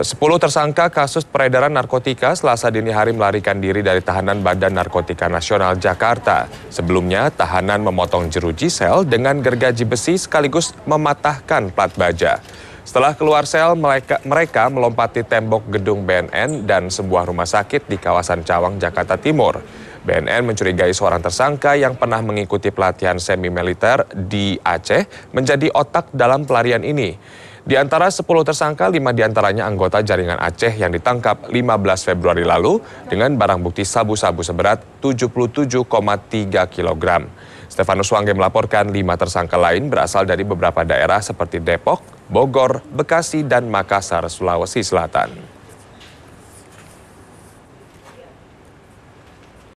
Sepuluh tersangka kasus peredaran narkotika selasa dini hari melarikan diri dari tahanan Badan Narkotika Nasional Jakarta. Sebelumnya, tahanan memotong jeruji sel dengan gergaji besi sekaligus mematahkan plat baja. Setelah keluar sel, mereka, mereka melompati tembok gedung BNN dan sebuah rumah sakit di kawasan Cawang, Jakarta Timur. BNN mencurigai seorang tersangka yang pernah mengikuti pelatihan semi-militer di Aceh menjadi otak dalam pelarian ini. Di antara 10 tersangka, 5 diantaranya anggota jaringan Aceh yang ditangkap 15 Februari lalu dengan barang bukti sabu-sabu seberat 77,3 kg. Stefanus Wangge melaporkan 5 tersangka lain berasal dari beberapa daerah seperti Depok, Bogor, Bekasi, dan Makassar, Sulawesi Selatan.